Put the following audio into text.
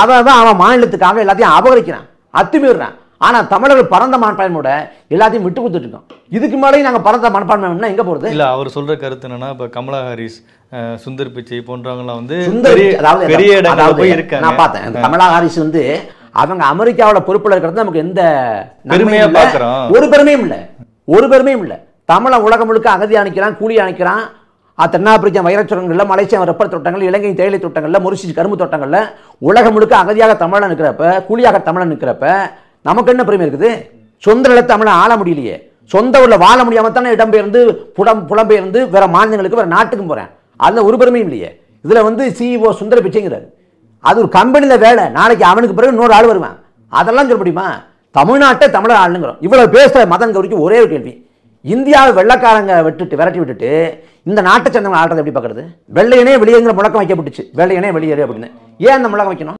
அதை தான் அவன் மாநிலத்துக்காக எல்லாத்தையும் அபகரிக்கிறான் அத்துமீறான் ஆனால் தமிழர்கள் பரந்த மனப்பான்மையோட எல்லாத்தையும் விட்டு கொடுத்துட்டு இருக்கோம் இதுக்கு மேலேயும் நாங்கள் பரந்த மனப்பான்மைனா எங்கே போகிறது இல்லை அவர் சொல்ற கருத்து என்னன்னா இப்போ கமலா ஹாரிஸ் சுந்தர் பிச்சை போன்றவங்களாம் வந்து அதாவது பெரிய நான் பார்த்தேன் கமலா ஹாரிஸ் வந்து அவங்க அமெரிக்காவோட பொறுப்பில் இருக்கிறது நமக்கு எந்த பெருமையாக பார்க்குறோம் ஒரு பெருமையும் இல்லை ஒரு பெருமையும் இல்லை தமிழை உலகம் முழுக்க அகதி அணைக்கிறான் கூலி அணைக்கிறான் தென்னாப்பிரிக்கா வைரச்சுரங்களில் மலேசியா ரப்பர் தோட்டங்கள் இலங்கை தேயிலை தோட்டங்களில் மொரிசிஸ் கரும்பு தோட்டங்களில் உலகம் முழுக்க அகதியாக தமிழன் நிற்கிறப்ப கூலியாக தமிழன் நிற்கிறப்ப நமக்கு என்ன பெருமை இருக்குது சொந்த நிலத்தை தமிழை ஆள முடியலையே சொந்த ஊரில் வாழ முடியாமல் தானே இடம்பெயர்ந்து புடம் புலம்பெயர்ந்து வேறு மாநிலங்களுக்கு வேறு நாட்டுக்கும் போகிறேன் அதில் ஒரு பெருமையும் இல்லையே இதில் வந்து சிஇஓ e சுந்தர பிச்சைங்கிறாரு அது ஒரு கம்பெனியில் வேலை நாளைக்கு அவனுக்கு பிறகு இன்னொரு ஆள் வருவேன் அதெல்லாம் சொல்ல முடியுமா தமிழ்நாட்டை தமிழர் ஆளுங்கிறோம் இவ்வளோ பேசுகிற மதன் கௌரிக்கு ஒரே ஒரு கேள்வி இந்தியாவை வெள்ளக்காரங்க விட்டுட்டு விரட்டி விட்டுட்டு இந்த நாட்டை சேர்ந்தவங்க ஆடுறது எப்படி பார்க்குறது வெள்ளையனே வெளியேங்கிற முழக்கம் வைக்கப்பட்டுச்சு வெள்ளையனே வெளியேறு அப்படின்னு ஏன் அந்த முழக்கம் வைக்கணும்